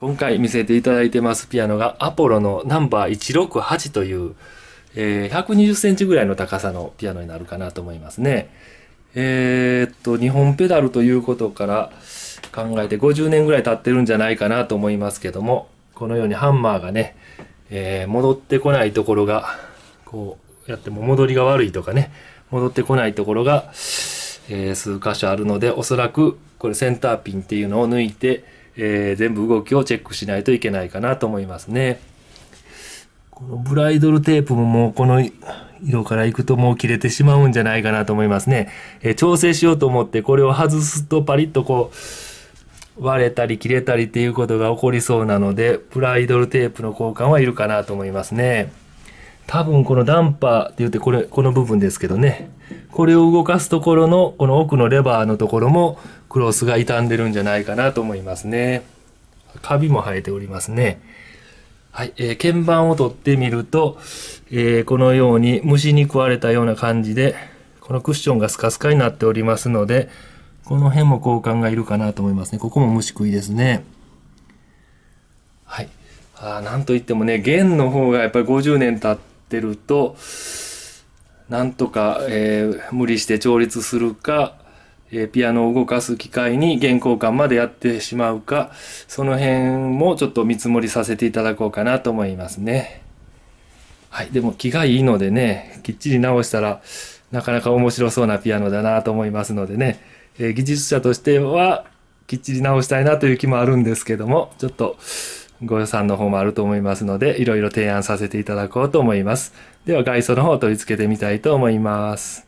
今回見せていただいてますピアノがアポロのナンバー168という、えー、120センチぐらいの高さのピアノになるかなと思いますね。えー、っと、日本ペダルということから考えて50年ぐらい経ってるんじゃないかなと思いますけども、このようにハンマーがね、えー、戻ってこないところが、こうやっても戻りが悪いとかね、戻ってこないところが、えー、数箇所あるので、おそらくこれセンターピンっていうのを抜いて、えー、全部動きをチェックしないといけないかなと思いますね。このブライドルテープももうこの色からいくともう切れてしまうんじゃないかなと思いますね。えー、調整しようと思ってこれを外すとパリッとこう割れたり切れたりっていうことが起こりそうなのでブライドルテープの交換はいるかなと思いますね。多分このダンパーって言ってこれこの部分ですけどねこれを動かすところのこの奥のレバーのところもクロスが傷んでるんじゃないかなと思いますね。カビも生えておりますね。はい、えー、鍵盤を取ってみると、えー、このように虫に食われたような感じで、このクッションがスカスカになっておりますので、この辺も交換がいるかなと思いますね。ここも虫食いですね。はい。あなんといってもね、弦の方がやっぱり50年経ってると、なんとか、えー、無理して調律するか、えー、ピアノを動かす機会に弦交換までやってしまうか、その辺もちょっと見積もりさせていただこうかなと思いますね。はい。でも気がいいのでね、きっちり直したら、なかなか面白そうなピアノだなと思いますのでね、えー、技術者としては、きっちり直したいなという気もあるんですけども、ちょっと、ご予算の方もあると思いますので、いろいろ提案させていただこうと思います。では、外装の方を取り付けてみたいと思います。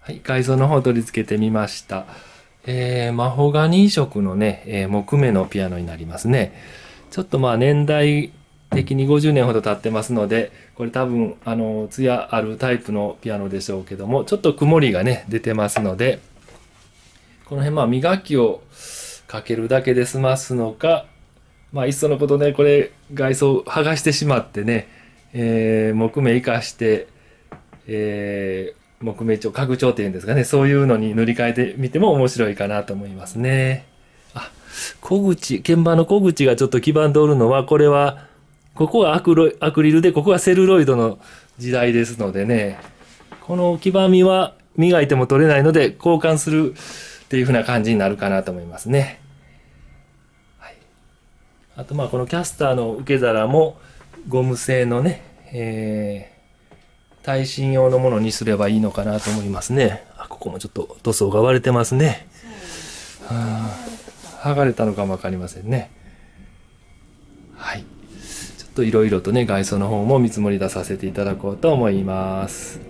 はい、外装の方を取り付けてみました。えー、マホガニー色のね、えー、木目のピアノになりますね。ちょっとまあ年代的に50年ほど経ってますので、これ多分、あの、艶あるタイプのピアノでしょうけども、ちょっと曇りがね、出てますので、この辺まあ磨きをかけるだけで済ますのか、まあ、いっそのことね、これ、外装剥がしてしまってね、えー、木目生かして、えー、木目調、拡張っていうんですかね、そういうのに塗り替えてみても面白いかなと思いますね。あ、小口、鍵盤の小口がちょっと基盤でおるのは、これは、ここはアクロアクリルで、ここはセルロイドの時代ですのでね、この黄ばみは磨いても取れないので、交換するっていうふうな感じになるかなと思いますね。あとまあこのキャスターの受け皿もゴム製のね、えー、耐震用のものにすればいいのかなと思いますね。あ、ここもちょっと塗装が割れてますね。はあ、剥がれたのかもわかりませんね。はい。ちょっといろいろとね、外装の方も見積もり出させていただこうと思います。